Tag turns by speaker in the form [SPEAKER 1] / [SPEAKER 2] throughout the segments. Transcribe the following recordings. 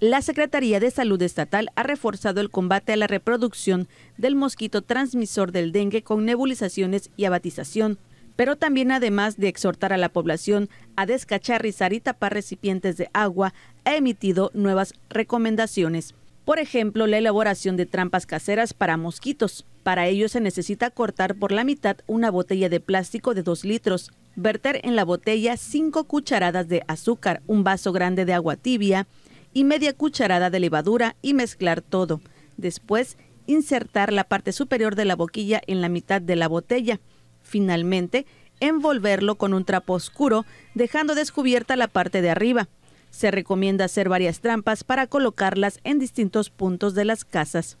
[SPEAKER 1] La Secretaría de Salud Estatal ha reforzado el combate a la reproducción del mosquito transmisor del dengue con nebulizaciones y abatización, pero también además de exhortar a la población a rizar y tapar recipientes de agua, ha emitido nuevas recomendaciones. Por ejemplo, la elaboración de trampas caseras para mosquitos. Para ello se necesita cortar por la mitad una botella de plástico de dos litros, verter en la botella cinco cucharadas de azúcar, un vaso grande de agua tibia, y media cucharada de levadura y mezclar todo. Después, insertar la parte superior de la boquilla en la mitad de la botella. Finalmente, envolverlo con un trapo oscuro, dejando descubierta la parte de arriba. Se recomienda hacer varias trampas para colocarlas en distintos puntos de las casas.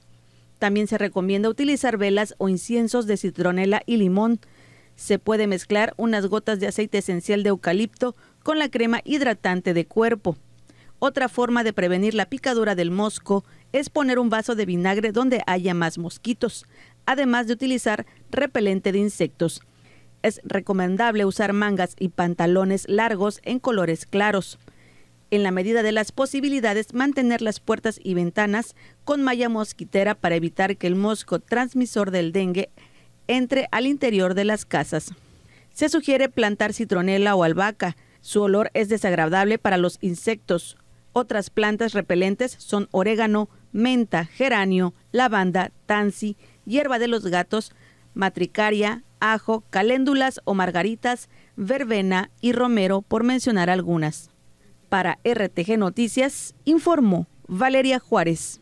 [SPEAKER 1] También se recomienda utilizar velas o inciensos de citronela y limón. Se puede mezclar unas gotas de aceite esencial de eucalipto con la crema hidratante de cuerpo. Otra forma de prevenir la picadura del mosco es poner un vaso de vinagre donde haya más mosquitos, además de utilizar repelente de insectos. Es recomendable usar mangas y pantalones largos en colores claros. En la medida de las posibilidades, mantener las puertas y ventanas con malla mosquitera para evitar que el mosco transmisor del dengue entre al interior de las casas. Se sugiere plantar citronela o albahaca. Su olor es desagradable para los insectos, otras plantas repelentes son orégano, menta, geranio, lavanda, tansi, hierba de los gatos, matricaria, ajo, caléndulas o margaritas, verbena y romero, por mencionar algunas. Para RTG Noticias, informó Valeria Juárez.